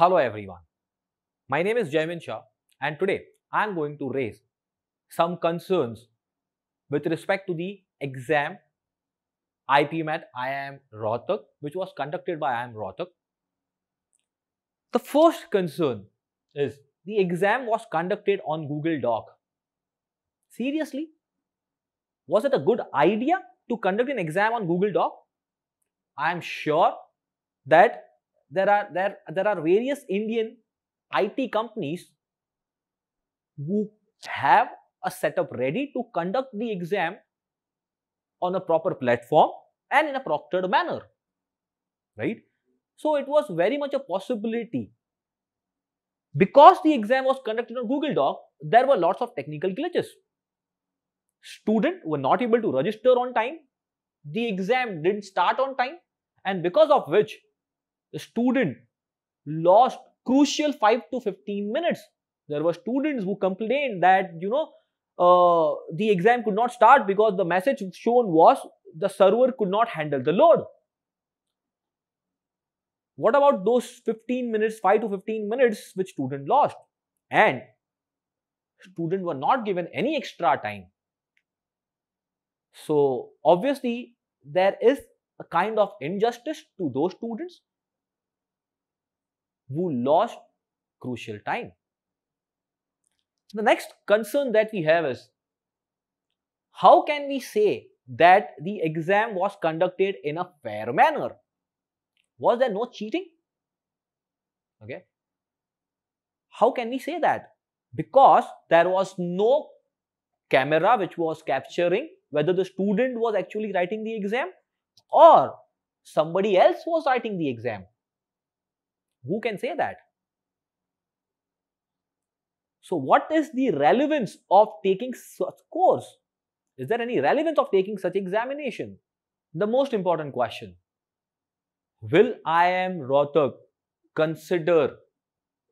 Hello everyone, my name is Jaimin Shah and today I am going to raise some concerns with respect to the exam IPMAT IIM Rohtak which was conducted by IIM Rohtak. The first concern is the exam was conducted on Google Doc. Seriously? Was it a good idea to conduct an exam on Google Doc? I am sure that there are there there are various Indian IT companies who have a setup ready to conduct the exam on a proper platform and in a proctored manner, right? So it was very much a possibility. Because the exam was conducted on Google Doc, there were lots of technical glitches. Students were not able to register on time. The exam didn't start on time and because of which the student lost crucial 5 to 15 minutes. There were students who complained that, you know, uh, the exam could not start because the message shown was the server could not handle the load. What about those 15 minutes, 5 to 15 minutes which student lost? And student were not given any extra time. So obviously there is a kind of injustice to those students who lost crucial time. The next concern that we have is how can we say that the exam was conducted in a fair manner? Was there no cheating? Okay. How can we say that? Because there was no camera which was capturing whether the student was actually writing the exam or somebody else was writing the exam. Who can say that? So, what is the relevance of taking such course? Is there any relevance of taking such examination? The most important question. Will I am consider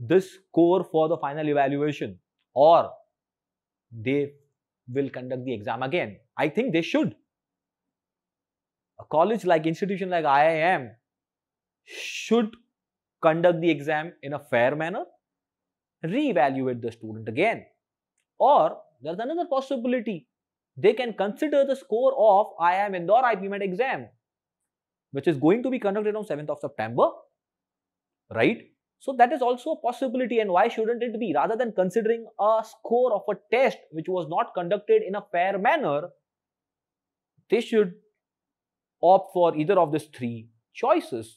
this core for the final evaluation or they will conduct the exam again? I think they should. A college like institution like IIM should conduct the exam in a fair manner, reevaluate the student again. Or there's another possibility. They can consider the score of IIM Indore IPMET exam, which is going to be conducted on 7th of September, right? So that is also a possibility and why shouldn't it be? Rather than considering a score of a test which was not conducted in a fair manner, they should opt for either of these three choices